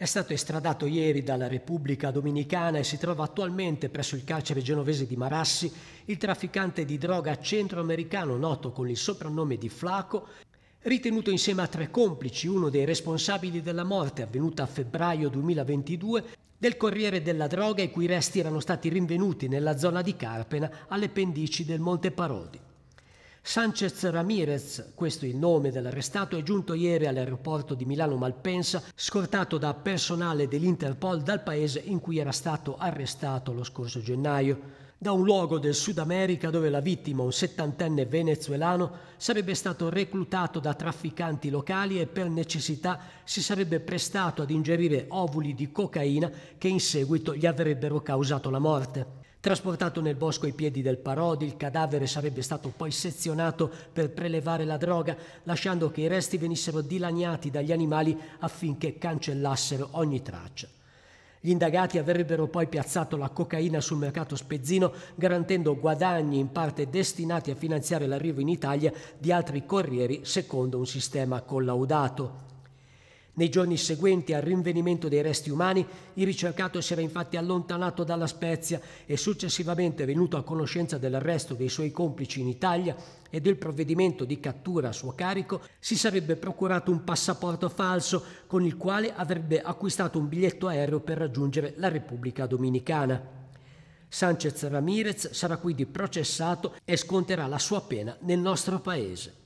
È stato estradato ieri dalla Repubblica Dominicana e si trova attualmente presso il carcere genovese di Marassi il trafficante di droga centroamericano noto con il soprannome di Flaco, ritenuto insieme a tre complici uno dei responsabili della morte avvenuta a febbraio 2022 del corriere della droga i cui resti erano stati rinvenuti nella zona di Carpena alle pendici del Monte Parodi. Sanchez Ramirez, questo è il nome dell'arrestato, è giunto ieri all'aeroporto di Milano Malpensa, scortato da personale dell'Interpol dal paese in cui era stato arrestato lo scorso gennaio da un luogo del Sud America dove la vittima, un settantenne venezuelano, sarebbe stato reclutato da trafficanti locali e per necessità si sarebbe prestato ad ingerire ovuli di cocaina che in seguito gli avrebbero causato la morte. Trasportato nel bosco ai piedi del Parodi, il cadavere sarebbe stato poi sezionato per prelevare la droga, lasciando che i resti venissero dilaniati dagli animali affinché cancellassero ogni traccia. Gli indagati avrebbero poi piazzato la cocaina sul mercato spezzino, garantendo guadagni in parte destinati a finanziare l'arrivo in Italia di altri corrieri secondo un sistema collaudato. Nei giorni seguenti al rinvenimento dei resti umani, il ricercato si era infatti allontanato dalla Spezia e successivamente venuto a conoscenza dell'arresto dei suoi complici in Italia e del provvedimento di cattura a suo carico, si sarebbe procurato un passaporto falso con il quale avrebbe acquistato un biglietto aereo per raggiungere la Repubblica Dominicana. Sanchez Ramirez sarà quindi processato e sconterà la sua pena nel nostro paese.